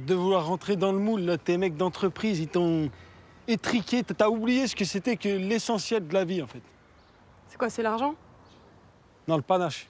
de vouloir rentrer dans le moule, tes mecs d'entreprise, ils t'ont étriqué. T'as oublié ce que c'était que l'essentiel de la vie, en fait. C'est quoi, c'est l'argent Non, le panache.